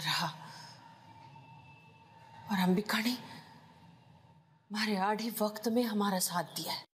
रहा और अंबिका ने हमारे आढ़ी वक्त में हमारा साथ दिया है